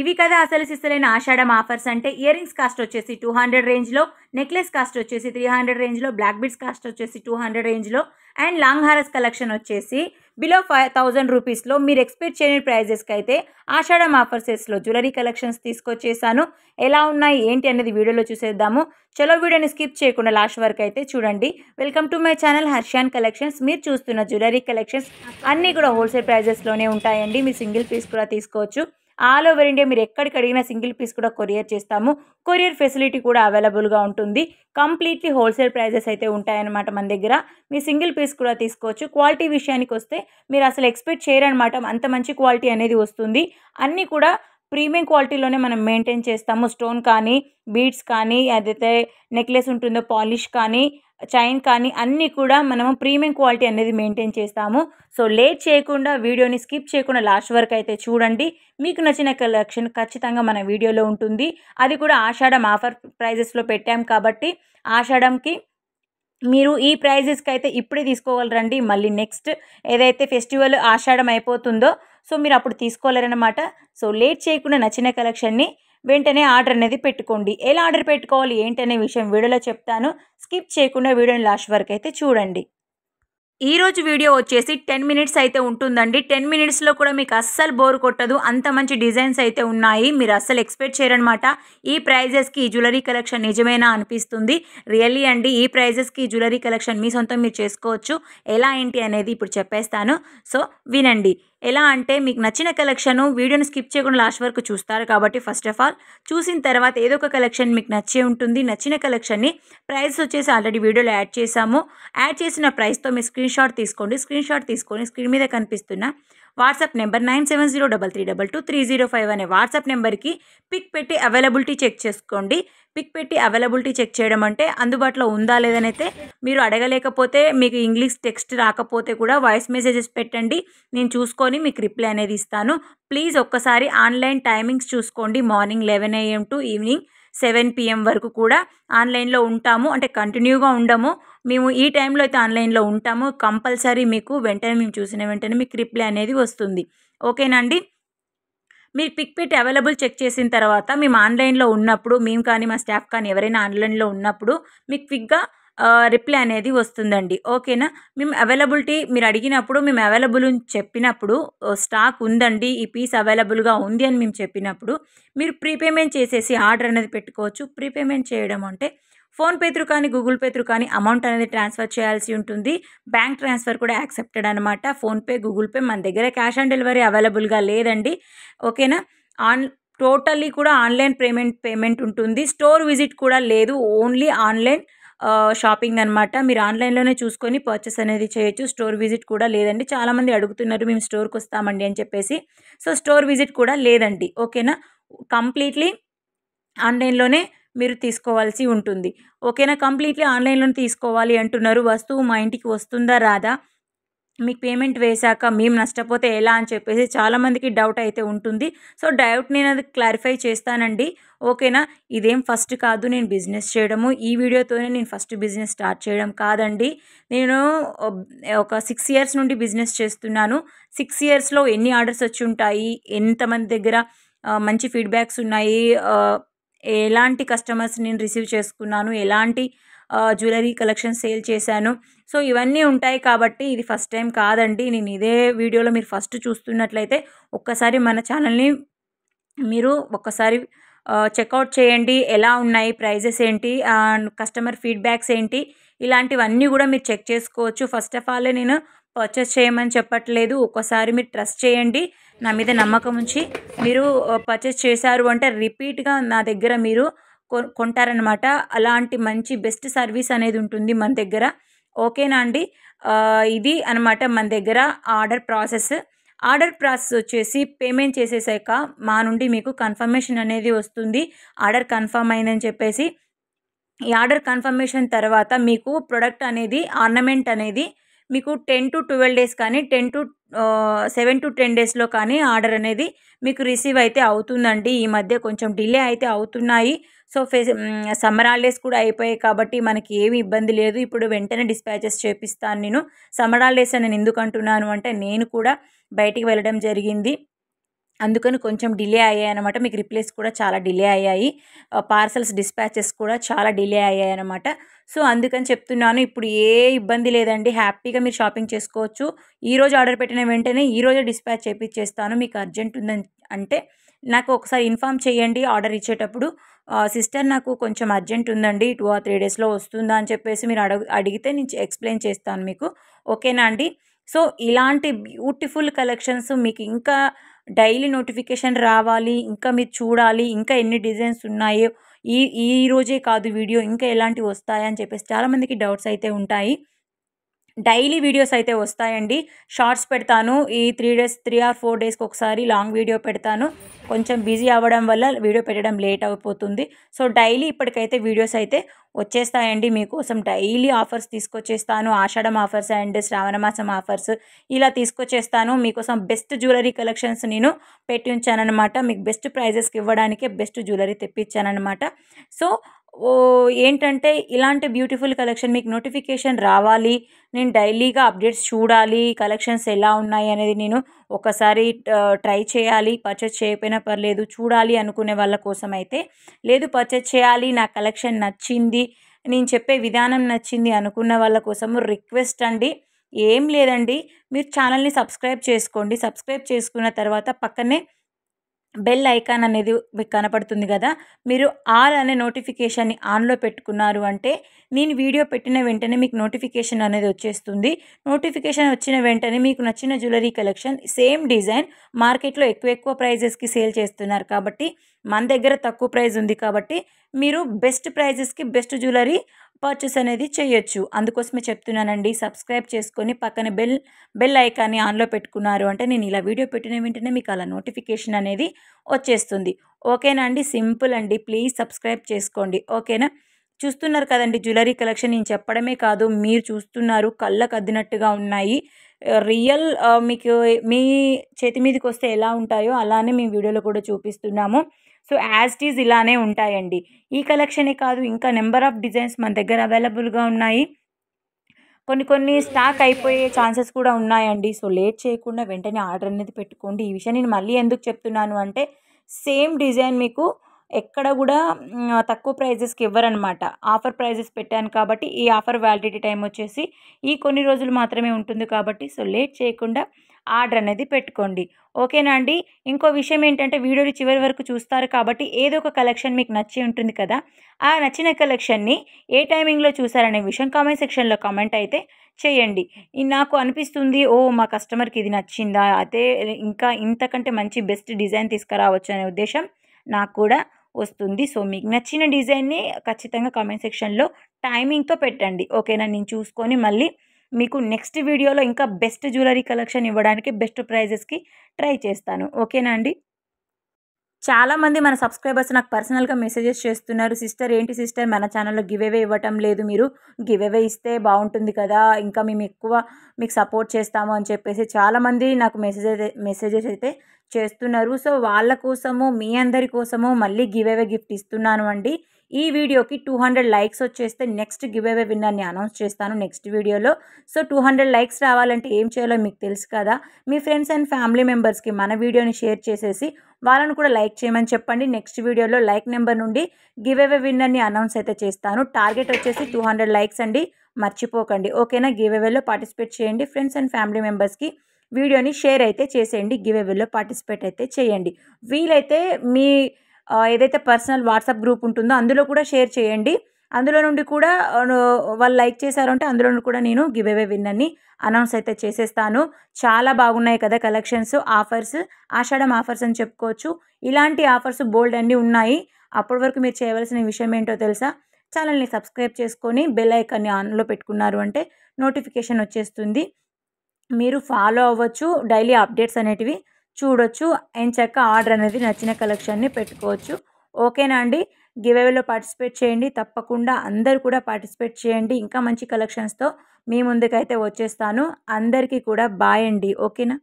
ఇవి కదా అసలు సిస్సులైన ఆషాఢం ఆఫర్స్ అంటే ఇయర్ రింగ్స్ కాస్ట్ వచ్చేసి టూ హండ్రెడ్ రేంజ్లో నెక్లెస్ కాస్ట్ వచ్చేసి త్రీ హండ్రెడ్ రేంజ్లో బ్లాక్ బీడ్స్ కాస్ట్ వచ్చేసి టూ హండ్రెడ్ రేంజ్లో అండ్ లాంగ్ హారస్ కలెక్షన్ వచ్చేసి బిలో ఫైవ్ థౌజండ్ రూపీస్లో మీరు ఎక్స్పెక్ట్ చేయని ప్రైజెస్కి అయితే ఆషాఢం ఆఫర్సెస్లో జ్యువెలరీ కలెక్షన్స్ తీసుకొచ్చేసాను ఎలా ఉన్నాయి ఏంటి అనేది వీడియోలో చూసేద్దాము చలో వీడియోని స్కిప్ చేయకుండా లాస్ట్ వరకు అయితే చూడండి welcome to my channel Harshan collections మీరు చూస్తున్న జ్యువెలరీ కలెక్షన్స్ అన్నీ కూడా హోల్సేల్ ప్రైజెస్లోనే ఉంటాయండి మీరు సింగిల్ పీస్ కూడా తీసుకోవచ్చు ఆల్ ఓవర్ ఇండియా మీరు ఎక్కడికి అడిగినా సింగిల్ పీస్ కూడా కొరియర్ చేస్తాము కొరియర్ ఫెసిలిటీ కూడా అవైలబుల్గా ఉంటుంది కంప్లీట్లీ హోల్సేల్ ప్రైజెస్ అయితే ఉంటాయన్నమాట మన దగ్గర మీ సింగిల్ పీస్ కూడా తీసుకోవచ్చు క్వాలిటీ విషయానికి వస్తే మీరు అసలు ఎక్స్పెక్ట్ చేయరనమాట అంత మంచి క్వాలిటీ అనేది వస్తుంది అన్నీ కూడా ప్రీమియం క్వాలిటీలోనే మనం మెయింటైన్ చేస్తాము స్టోన్ కానీ బీడ్స్ కానీ అదైతే నెక్లెస్ ఉంటుందో పాలిష్ కానీ చైన్ కానీ అన్నీ కూడా మనము ప్రీమియం క్వాలిటీ అనేది మెయింటైన్ చేస్తాము సో లేట్ చేయకుండా వీడియోని స్కిప్ చేయకుండా లాస్ట్ వరకు అయితే చూడండి మీకు నచ్చిన కలెక్షన్ ఖచ్చితంగా మన వీడియోలో ఉంటుంది అది కూడా ఆషాఢం ఆఫర్ ప్రైజెస్లో పెట్టాం కాబట్టి ఆషాఢంకి మీరు ఈ ప్రైజెస్కి అయితే ఇప్పుడే తీసుకోగలరండి మళ్ళీ నెక్స్ట్ ఏదైతే ఫెస్టివల్ ఆషాఢం అయిపోతుందో సో మీరు అప్పుడు తీసుకోలేరనమాట సో లేట్ చేయకుండా నచ్చిన కలెక్షన్ని వెంటనే ఆర్డర్ అనేది పెట్టుకోండి ఎలా ఆర్డర్ పెట్టుకోవాలి ఏంటనే విషయం వీడియోలో చెప్తాను స్కిప్ చేయకుండా వీడియోని లాస్ట్ వరకు అయితే చూడండి ఈరోజు వీడియో వచ్చేసి టెన్ మినిట్స్ అయితే ఉంటుందండి టెన్ మినిట్స్లో కూడా మీకు అస్సలు బోర్ కొట్టదు అంత మంచి డిజైన్స్ అయితే ఉన్నాయి మీరు అస్సలు ఎక్స్పెక్ట్ చేయరనమాట ఈ ప్రైజెస్కి ఈ జ్యువెలరీ కలెక్షన్ నిజమేనా అనిపిస్తుంది రియల్లీ అండి ఈ ప్రైజెస్కి ఈ జ్యువెలరీ కలెక్షన్ మీ సొంతం మీరు చేసుకోవచ్చు ఎలా ఏంటి అనేది ఇప్పుడు చెప్పేస్తాను సో వినండి ఎలా అంటే మీకు నచ్చిన కలెక్షన్ వీడియోని స్కిప్ చేయకుండా లాస్ట్ వరకు చూస్తారు కాబట్టి ఫస్ట్ ఆఫ్ ఆల్ చూసిన తర్వాత ఏదో ఒక కలెక్షన్ మీకు నచ్చే ఉంటుంది నచ్చిన కలెక్షన్ని ప్రైస్ వచ్చేసి ఆల్రెడీ వీడియోలో యాడ్ చేసాము యాడ్ చేసిన ప్రైస్తో మీరు స్క్రీన్ షాట్ తీసుకోండి స్క్రీన్ షాట్ తీసుకొని స్క్రీన్ మీద కనిపిస్తున్న WhatsApp number nine seven zero double three double two three zero five అనే వాట్సాప్ నెంబర్కి పిక్ పెట్టి అవైలబిలిటీ చెక్ చేసుకోండి పిక్ పెట్టి అవైలబిలిటీ చెక్ చేయడం అంటే అందుబాటులో ఉందా లేదని అయితే మీరు అడగలేకపోతే మీకు ఇంగ్లీష్ టెక్స్ట్ రాకపోతే కూడా వాయిస్ మెసేజెస్ పెట్టండి నేను చూసుకొని మీకు రిప్లై అనేది ఇస్తాను ప్లీజ్ ఒక్కసారి ఆన్లైన్ టైమింగ్స్ చూసుకోండి morning eleven AM to evening seven PM వరకు కూడా ఆన్లైన్లో ఉంటాము అంటే కంటిన్యూగా ఉండము మేము ఈ టైంలో అయితే ఆన్లైన్లో ఉంటాము కంపల్సరీ మీకు వెంటనే మేము చూసిన వెంటనే మీకు రిప్లై అనేది వస్తుంది ఓకేనండి మీరు పిక్ పెట్టి అవైలబుల్ చెక్ చేసిన తర్వాత మేము ఆన్లైన్లో ఉన్నప్పుడు మేము కానీ మా స్టాఫ్ కానీ ఎవరైనా ఆన్లైన్లో ఉన్నప్పుడు మీకు క్విక్గా రిప్లై అనేది వస్తుందండి ఓకేనా మేము అవైలబిలిటీ మీరు అడిగినప్పుడు మేము అవైలబుల్ అని చెప్పినప్పుడు స్టాక్ ఉందండి ఈ పీస్ అవైలబుల్గా ఉంది అని మేము చెప్పినప్పుడు మీరు ప్రీపేమెంట్ చేసేసి ఆర్డర్ అనేది పెట్టుకోవచ్చు ప్రీపేమెంట్ చేయడం అంటే పే త్రూ కానీ గూగుల్ పే త్రూ కానీ అమౌంట్ అనేది ట్రాన్స్ఫర్ చేయాల్సి ఉంటుంది బ్యాంక్ ట్రాన్స్ఫర్ కూడా యాక్సెప్టెడ్ అనమాట ఫోన్పే గూగుల్ పే మన దగ్గర క్యాష్ ఆన్ డెలివరీ అవైలబుల్గా లేదండి ఓకేనా ఆన్ టోటల్లీ కూడా ఆన్లైన్ పేమెంట్ పేమెంట్ ఉంటుంది స్టోర్ విజిట్ కూడా లేదు ఓన్లీ ఆన్లైన్ షాపింగ్ అనమాట మీరు ఆన్లైన్లోనే చూసుకొని పర్చేస్ అనేది చేయొచ్చు స్టోర్ విజిట్ కూడా లేదండి చాలామంది అడుగుతున్నారు మేము స్టోర్కి వస్తామండి అని చెప్పేసి సో స్టోర్ విజిట్ కూడా లేదండి ఓకేనా కంప్లీట్లీ ఆన్లైన్లోనే మీరు తీసుకోవాల్సి ఉంటుంది ఓకేనా కంప్లీట్లీ ఆన్లైన్లో తీసుకోవాలి అంటున్నారు వస్తువు మా ఇంటికి వస్తుందా రాదా మీకు పేమెంట్ వేశాక మేము నష్టపోతే ఎలా అని చెప్పేసి చాలామందికి డౌట్ అయితే ఉంటుంది సో డౌట్ నేను అది క్లారిఫై చేస్తానండి ఓకేనా ఇదేం ఫస్ట్ కాదు నేను బిజినెస్ చేయడము ఈ వీడియోతోనే నేను ఫస్ట్ బిజినెస్ స్టార్ట్ చేయడం కాదండి నేను ఒక సిక్స్ ఇయర్స్ నుండి బిజినెస్ చేస్తున్నాను సిక్స్ ఇయర్స్లో ఎన్ని ఆర్డర్స్ వచ్చి ఉంటాయి ఎంతమంది దగ్గర మంచి ఫీడ్బ్యాక్స్ ఉన్నాయి ఎలాంటి కస్టమర్స్ నేను రిసీవ్ చేసుకున్నాను ఎలాంటి జ్యువెలరీ కలెక్షన్ సేల్ చేశాను సో ఇవన్నీ ఉంటాయి కాబట్టి ఇది ఫస్ట్ టైం కాదండి నేను ఇదే వీడియోలో మీరు ఫస్ట్ చూస్తున్నట్లయితే ఒక్కసారి మన ఛానల్ని మీరు ఒక్కసారి చెక్అవుట్ చేయండి ఎలా ఉన్నాయి ప్రైజెస్ ఏంటి కస్టమర్ ఫీడ్బ్యాక్స్ ఏంటి ఇలాంటివన్నీ కూడా మీరు చెక్ చేసుకోవచ్చు ఫస్ట్ ఆఫ్ ఆల్ నేను పర్చేస్ చేయమని చెప్పట్లేదు ఒక్కసారి మీరు ట్రస్ట్ చేయండి నా మీద నమ్మకం ఉంచి మీరు పర్చేస్ చేశారు అంటే రిపీట్గా నా దగ్గర మీరు కొంటారనమాట అలాంటి మంచి బెస్ట్ సర్వీస్ అనేది ఉంటుంది మన దగ్గర ఓకేనా అండి ఇది అనమాట మన దగ్గర ఆర్డర్ ప్రాసెస్ ఆర్డర్ ప్రాసెస్ వచ్చేసి పేమెంట్ చేసేసాక మా నుండి మీకు కన్ఫర్మేషన్ అనేది వస్తుంది ఆర్డర్ కన్ఫర్మ్ అయిందని చెప్పేసి ఈ ఆర్డర్ కన్ఫర్మేషన్ తర్వాత మీకు ప్రొడక్ట్ అనేది ఆర్నమెంట్ అనేది మీకు టెన్ టు ట్వెల్వ్ డేస్ కానీ టెన్ టు సెవెన్ టు టెన్ డేస్లో కానీ ఆర్డర్ అనేది మీకు రిసీవ్ అయితే అవుతుందండి ఈ మధ్య కొంచెం డిలే అయితే అవుతున్నాయి సో ఫె సమ్మర్ హాలిడేస్ కూడా అయిపోయాయి కాబట్టి మనకి ఏమి ఇబ్బంది లేదు ఇప్పుడు వెంటనే డిస్పాచెస్ చేపిస్తాను నేను సమ్మర్ హాలిడేస్ అని నేను ఎందుకు అంటున్నాను అంటే నేను కూడా బయటికి వెళ్ళడం జరిగింది అందుకని కొంచెం డిలే అయ్యాయి అనమాట మీకు రిప్లేస్ కూడా చాలా డిలే అయ్యాయి పార్సల్స్ డిస్పాచెస్ కూడా చాలా డిలే అయ్యాయి అనమాట సో అందుకని చెప్తున్నాను ఇప్పుడు ఏ ఇబ్బంది లేదండి హ్యాపీగా మీరు షాపింగ్ చేసుకోవచ్చు ఈరోజు ఆర్డర్ పెట్టిన వెంటనే ఈరోజే డిస్పాచ్ చేయించేస్తాను మీకు అర్జెంట్ ఉందని అంటే నాకు ఒకసారి ఇన్ఫామ్ చేయండి ఆర్డర్ ఇచ్చేటప్పుడు సిస్టర్ నాకు కొంచెం అర్జెంట్ ఉందండి టూ ఆర్ త్రీ డేస్లో వస్తుందా అని చెప్పేసి మీరు అడగ అడిగితే నేను ఎక్స్ప్లెయిన్ చేస్తాను మీకు ఓకేనా అండి సో ఇలాంటి బ్యూటిఫుల్ కలెక్షన్స్ మీకు ఇంకా డైలీ నోటిఫికేషన్ రావాలి ఇంకా మీరు చూడాలి ఇంకా ఎన్ని డిజైన్స్ ఉన్నాయో ఈ ఈ రోజే కాదు వీడియో ఇంకా ఎలాంటివి వస్తాయని చెప్పేసి చాలామందికి డౌట్స్ అయితే ఉంటాయి డైలీ వీడియోస్ అయితే వస్తాయండి షార్ట్స్ పెడతాను ఈ three days three or four డేస్కి ఒకసారి లాంగ్ వీడియో పెడతాను కొంచెం బిజీ అవ్వడం వల్ల వీడియో పెట్టడం లేట్ అయిపోతుంది సో డైలీ ఇప్పటికైతే వీడియోస్ అయితే వచ్చేస్తాయండి మీకోసం డైలీ ఆఫర్స్ తీసుకొచ్చేస్తాను ఆషాఢం ఆఫర్స్ అండ్ శ్రావణ మాసం ఆఫర్స్ ఇలా తీసుకొచ్చేస్తాను మీకోసం బెస్ట్ జ్యువెలరీ కలెక్షన్స్ నేను పెట్టి ఉంచానమాట మీకు బెస్ట్ ప్రైజెస్కి ఇవ్వడానికే బెస్ట్ జ్యువెలరీ తెప్పించానమాట సో ఏంటంటే ఇలాంటి బ్యూటిఫుల్ కలెక్షన్ మీకు నోటిఫికేషన్ రావాలి నేను డైలీగా అప్డేట్స్ చూడాలి కలెక్షన్స్ ఎలా ఉన్నాయి అనేది నేను ఒకసారి ట్రై చేయాలి పర్చేస్ చేయకపోయినా అయినా పర్లేదు చూడాలి అనుకునే వాళ్ళ కోసం అయితే లేదు పర్చేజ్ చేయాలి నా కలెక్షన్ నచ్చింది నేను చెప్పే విధానం నచ్చింది అనుకున్న వాళ్ళ కోసము రిక్వెస్ట్ అండి ఏం లేదండి మీరు ఛానల్ని సబ్స్క్రైబ్ చేసుకోండి సబ్స్క్రైబ్ చేసుకున్న తర్వాత పక్కనే బెల్ ఐకాన్ అనేది మీకు కనపడుతుంది కదా మీరు ఆల్ అనే నోటిఫికేషన్ని ఆన్లో పెట్టుకున్నారు అంటే నేను వీడియో పెట్టిన వెంటనే మీకు నోటిఫికేషన్ అనేది వచ్చేస్తుంది నోటిఫికేషన్ వచ్చిన వెంటనే మీకు నచ్చిన జ్యువెలరీ కలెక్షన్ సేమ్ డిజైన్ మార్కెట్లో ఎక్కువ ఎక్కువ ప్రైజెస్కి సేల్ చేస్తున్నారు కాబట్టి మన దగ్గర తక్కువ ప్రైజ్ ఉంది కాబట్టి మీరు బెస్ట్ ప్రైజెస్కి బెస్ట్ జ్యువెలరీ పర్చేస్ అనేది చేయొచ్చు అందుకోసమే చెప్తున్నానండి సబ్స్క్రైబ్ చేసుకొని పక్కన బెల్ బెల్ ఐకాన్ని ఆన్లో పెట్టుకున్నారు అంటే నేను ఇలా వీడియో పెట్టిన వెంటనే మీకు అలా నోటిఫికేషన్ అనేది వచ్చేస్తుంది ఓకేనా అండి సింపుల్ అండి ప్లీజ్ సబ్స్క్రైబ్ చేసుకోండి ఓకేనా చూస్తున్నారు కదండి జ్యువెలరీ కలెక్షన్ నేను చెప్పడమే కాదు మీరు చూస్తున్నారు కళ్ళకు అద్దినట్టుగా ఉన్నాయి రియల్ మీకు మీ చేతి మీదకి వస్తే ఎలా ఉంటాయో అలానే మేము వీడియోలో కూడా చూపిస్తున్నాము సో యాజ్ ఇట్ ఈజ్ ఇలానే ఉంటాయండి ఈ కలెక్షనే కాదు ఇంకా నెంబర్ ఆఫ్ డిజైన్స్ మన దగ్గర అవైలబుల్గా ఉన్నాయి కొన్ని కొన్ని స్టాక్ అయిపోయే ఛాన్సెస్ కూడా ఉన్నాయండి సో లేట్ చేయకుండా వెంటనే ఆర్డర్ అనేది పెట్టుకోండి ఈ విషయం నేను మళ్ళీ ఎందుకు చెప్తున్నాను అంటే సేమ్ డిజైన్ మీకు ఎక్కడ కూడా తక్కువ ప్రైజెస్కి ఇవ్వరనమాట ఆఫర్ ప్రైజెస్ పెట్టాను కాబట్టి ఈ ఆఫర్ వ్యాలిడిటీ టైం వచ్చేసి ఈ కొన్ని రోజులు మాత్రమే ఉంటుంది కాబట్టి సో లేట్ చేయకుండా ఆర్డర్ అనేది పెట్టుకోండి ఓకేనా అండి ఇంకో విషయం ఏంటంటే వీడియోని చివరి వరకు చూస్తారు కాబట్టి ఏదో ఒక కలెక్షన్ మీకు నచ్చి ఉంటుంది కదా ఆ నచ్చిన కలెక్షన్ని ఏ టైమింగ్లో చూసారనే విషయం కామెంట్ సెక్షన్లో కామెంట్ అయితే చేయండి నాకు అనిపిస్తుంది ఓ మా కస్టమర్కి ఇది నచ్చిందా అదే ఇంకా ఇంతకంటే మంచి బెస్ట్ డిజైన్ తీసుకురావచ్చు అనే ఉద్దేశం నాకు కూడా వస్తుంది సో మీకు నచ్చిన డిజైన్ని ఖచ్చితంగా కామెంట్ సెక్షన్లో టైమింగ్తో పెట్టండి ఓకేనా నేను చూసుకొని మళ్ళీ మీకు నెక్స్ట్ వీడియోలో ఇంకా బెస్ట్ జ్యువెలరీ కలెక్షన్ ఇవ్వడానికి బెస్ట్ ప్రైజెస్కి ట్రై చేస్తాను ఓకేనా అండి చాలామంది మన సబ్స్క్రైబర్స్ నాకు పర్సనల్గా మెసేజెస్ చేస్తున్నారు సిస్టర్ ఏంటి సిస్టర్ మన ఛానల్లో గివ్ అవే ఇవ్వటం లేదు మీరు గివ్ అవే ఇస్తే బాగుంటుంది కదా ఇంకా మేము ఎక్కువ మీకు సపోర్ట్ చేస్తాము అని చెప్పేసి చాలామంది నాకు మెసేజ్ మెసేజెస్ అయితే చేస్తున్నారు సో వాళ్ళ కోసము మీ అందరి కోసము మళ్ళీ గివ్ అవే గిఫ్ట్ ఇస్తున్నాను అండి ఈ వీడియోకి టూ హండ్రెడ్ లైక్స్ వచ్చేస్తే నెక్స్ట్ గివ్ అవే విన్నర్ని అనౌన్స్ చేస్తాను నెక్స్ట్ వీడియోలో సో టూ హండ్రెడ్ లైక్స్ రావాలంటే ఏం చేయాలో మీకు తెలుసు కదా మీ ఫ్రెండ్స్ అండ్ ఫ్యామిలీ మెంబర్స్కి మన వీడియోని షేర్ చేసేసి వాళ్ళను కూడా లైక్ చేయమని చెప్పండి నెక్స్ట్ వీడియోలో లైక్ నెంబర్ నుండి గివ్ అవే విన్నర్ని అనౌన్స్ అయితే చేస్తాను టార్గెట్ వచ్చేసి టూ హండ్రెడ్ లైక్స్ అండి మర్చిపోకండి ఓకేనా గివ్ అవేలో పార్టిసిపేట్ చేయండి ఫ్రెండ్స్ అండ్ ఫ్యామిలీ మెంబర్స్కి వీడియోని షేర్ అయితే చేసేయండి గివ్ అవేలో పార్టిసిపేట్ అయితే చేయండి వీలైతే మీ ఏదైతే పర్సనల్ వాట్సాప్ గ్రూప్ ఉంటుందో అందులో కూడా షేర్ చేయండి అందులో నుండి కూడా వాళ్ళు లైక్ చేశారంటే అందులో నుండి కూడా నేను గివ్ అవే విన్నని అనౌన్స్ అయితే చేసేస్తాను చాలా బాగున్నాయి కదా కలెక్షన్స్ ఆఫర్స్ ఆషాఢం ఆఫర్స్ అని చెప్పుకోవచ్చు ఇలాంటి ఆఫర్స్ బోల్డ్ అన్నీ ఉన్నాయి అప్పటి వరకు మీరు చేయవలసిన విషయం ఏంటో తెలుసా ఛానల్ని సబ్స్క్రైబ్ చేసుకొని బెల్ ఐకాన్ని ఆన్లో పెట్టుకున్నారు అంటే నోటిఫికేషన్ వచ్చేస్తుంది మీరు ఫాలో అవ్వచ్చు డైలీ అప్డేట్స్ అనేటివి చూడొచ్చు చక్క ఆర్డర్ అనేది నచ్చిన కలెక్షన్ని పెట్టుకోవచ్చు ఓకేనా అండి గివేవేలో పార్టిసిపేట్ చేయండి తప్పకుండా అందరు కూడా పార్టిసిపేట్ చేయండి ఇంకా మంచి కలెక్షన్స్తో మీ ముందుకైతే వచ్చేస్తాను అందరికీ కూడా బాయ్ అండి ఓకేనా